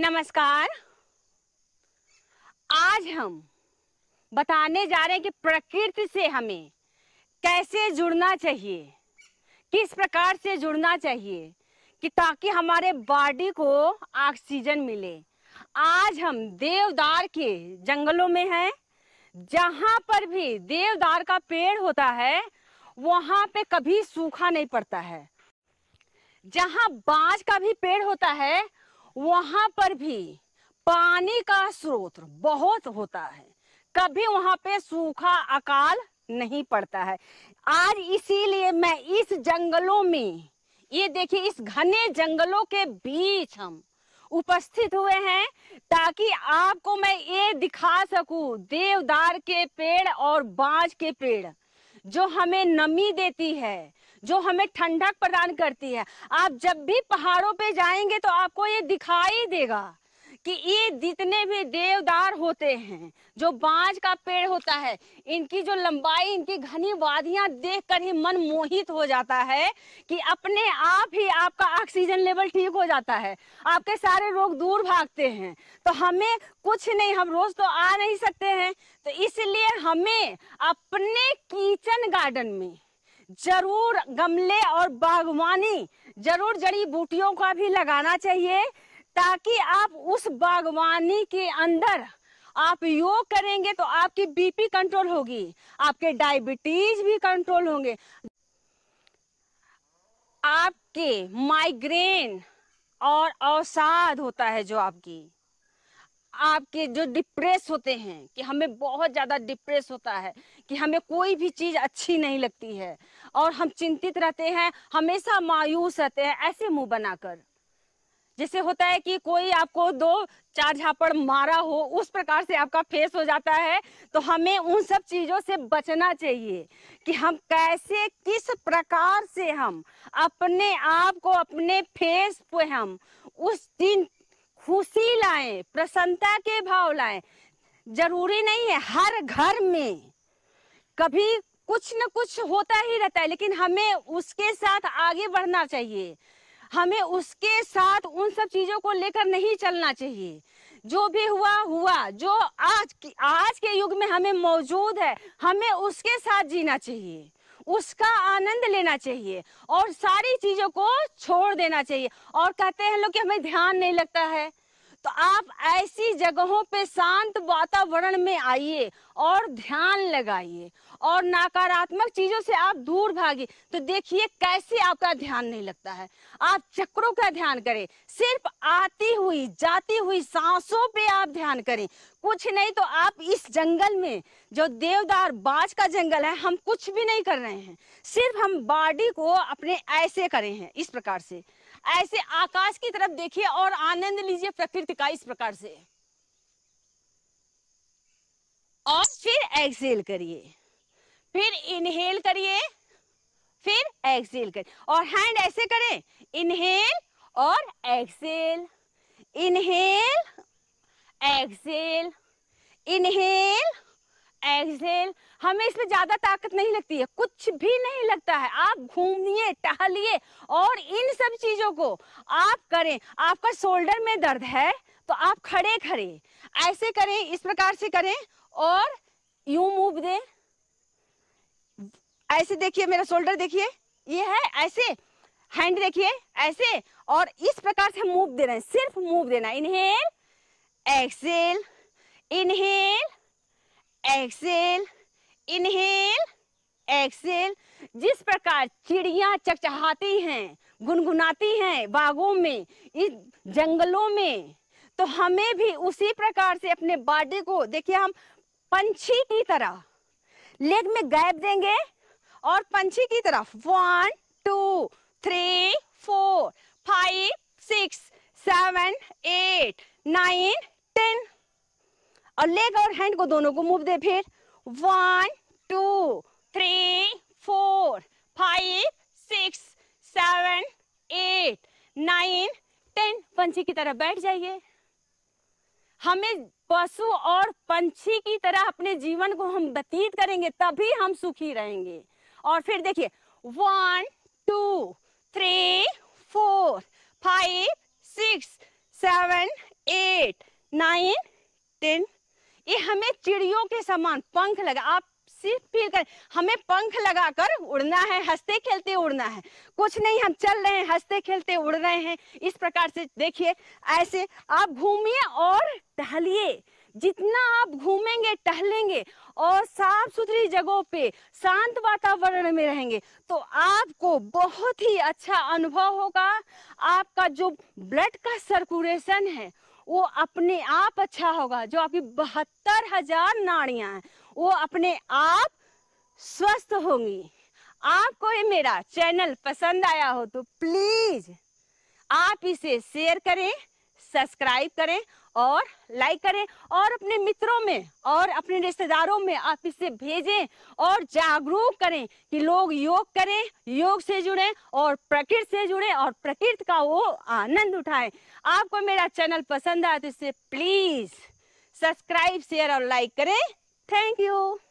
नमस्कार आज हम बताने जा रहे हैं कि प्रकृति से हमें कैसे जुड़ना चाहिए किस प्रकार से जुड़ना चाहिए कि ताकि हमारे बॉडी को ऑक्सीजन मिले आज हम देवदार के जंगलों में हैं जहां पर भी देवदार का पेड़ होता है वहाँ पे कभी सूखा नहीं पड़ता है जहाँ बांज का भी पेड़ होता है वहां पर भी पानी का स्रोत बहुत होता है कभी वहां पे सूखा अकाल नहीं पड़ता है आज इसीलिए मैं इस जंगलों में ये देखिए इस घने जंगलों के बीच हम उपस्थित हुए हैं ताकि आपको मैं ये दिखा सकूं देवदार के पेड़ और बांज के पेड़ जो हमें नमी देती है जो हमें ठंडक प्रदान करती है आप जब भी पहाड़ों पे जाएंगे तो आपको ये दिखाई देगा कि ये जितने भी देवदार होते हैं जो बांज का पेड़ होता है इनकी जो लंबाई इनकी घनी वादियां देखकर ही मन मोहित हो जाता है कि अपने आप ही आपका ऑक्सीजन लेवल ठीक हो जाता है आपके सारे रोग दूर भागते हैं तो हमें कुछ नहीं हम रोज तो आ नहीं सकते हैं तो इस हमें अपने किचन गार्डन में जरूर गमले और बागवानी जरूर जड़ी बूटियों का भी लगाना चाहिए ताकि आप उस बागवानी के अंदर आप योग करेंगे तो आपकी बीपी कंट्रोल होगी आपके डायबिटीज भी कंट्रोल होंगे आपके माइग्रेन और अवसाद होता है जो आपकी आपके जो डिप्रेस होते हैं कि हमें बहुत ज़्यादा डिप्रेस होता है कि हमें कोई भी चीज़ अच्छी नहीं लगती है और हम चिंतित रहते हैं हमेशा मायूस रहते हैं ऐसे मुंह बनाकर जैसे होता है कि कोई आपको दो चार झापड़ मारा हो उस प्रकार से आपका फेस हो जाता है तो हमें उन सब चीज़ों से बचना चाहिए कि हम कैसे किस प्रकार से हम अपने आप को अपने फेस पे हम उस दिन खुशी लाएं प्रसन्नता के भाव लाएं जरूरी नहीं है हर घर में कभी कुछ न कुछ होता ही रहता है लेकिन हमें उसके साथ आगे बढ़ना चाहिए हमें उसके साथ उन सब चीजों को लेकर नहीं चलना चाहिए जो भी हुआ हुआ जो आज की आज के युग में हमें मौजूद है हमें उसके साथ जीना चाहिए उसका आनंद लेना चाहिए और सारी चीज़ों को छोड़ देना चाहिए और कहते हैं लोग कि हमें ध्यान नहीं लगता है तो आप ऐसी जगहों पे शांत वातावरण में आइए और ध्यान लगाइए और नकारात्मक चीज़ों से आप दूर भागिए तो देखिए कैसे आपका ध्यान नहीं लगता है आप चक्रों का ध्यान करें सिर्फ आती हुई जाती हुई सांसों पे आप ध्यान करें कुछ नहीं तो आप इस जंगल में जो देवदार बाज का जंगल है हम कुछ भी नहीं कर रहे हैं सिर्फ हम बॉडी को अपने ऐसे करें हैं इस प्रकार से ऐसे आकाश की तरफ देखिए और आनंद लीजिए प्रकृति का इस प्रकार से और फिर एक्सेल करिए फिर इनहेल करिए फिर एक्सेल करिए और हैंड ऐसे करें इनहेल और exhale inhale exhale inhale exhale हमें इसमें ज़्यादा ताकत नहीं लगती है कुछ भी नहीं लगता है आप घूमिए टहलिए और इन सब चीज़ों को आप करें आपका शोल्डर में दर्द है तो आप खड़े खड़े ऐसे करें इस प्रकार से करें और यू मूव दे ऐसे देखिए मेरा शोल्डर देखिए ये है ऐसे हैंड देखिए ऐसे और इस प्रकार से मूव दे रहे हैं सिर्फ मूव देना inhale exhale inhale exhale inhale exhale जिस प्रकार चिड़िया चकचहाती हैं गुनगुनाती हैं बागों में इस जंगलों में तो हमें भी उसी प्रकार से अपने बॉडी को देखिए हम पंछी की तरह लेग में गैप देंगे और पंछी की तरफ one two three four five six seven eight nine ten और लेग और हैंड को दोनों को मूव दे फिर one two three four five six seven eight nine ten पंछी की तरह बैठ जाइए हमें पशु और पंछी की तरह अपने जीवन को हम व्यतीत करेंगे तभी हम सुखी रहेंगे और फिर देखिए one two three four five six seven eight nine ten ये हमें चिड़ियों के समान पंख लगा आप सिर्फ फिर कर हमें पंख लगाकर उड़ना है हंसते खेलते उड़ना है कुछ नहीं हम चल रहे हैं हंसते खेलते उड़ रहे हैं इस प्रकार से देखिए ऐसे आप घूमिए और टहलिए जितना आप घूमेंगे टहलेंगे और साफ सुथरी जगहों पे शांत वातावरण में रहेंगे तो आपको बहुत ही अच्छा अनुभव होगा आपका जो ब्लड का सर्कुलेशन है वो अपने आप अच्छा होगा जो आपकी बहत्तर हजार नाड़ियां हैं वो अपने आप स्वस्थ होंगी आपको ये मेरा चैनल पसंद आया हो तो प्लीज़ आप इसे शेयर करें सब्सक्राइब करें और लाइक करें और अपने मित्रों में और अपने रिश्तेदारों में आप इसे भेजें और जागरूक करें कि लोग योग करें योग से जुड़ें और प्रकृति से जुड़ें और प्रकृति का वो आनंद उठाएं आपको मेरा चैनल पसंद आए तो इसे प्लीज़ सब्सक्राइब शेयर और लाइक करें थैंक यू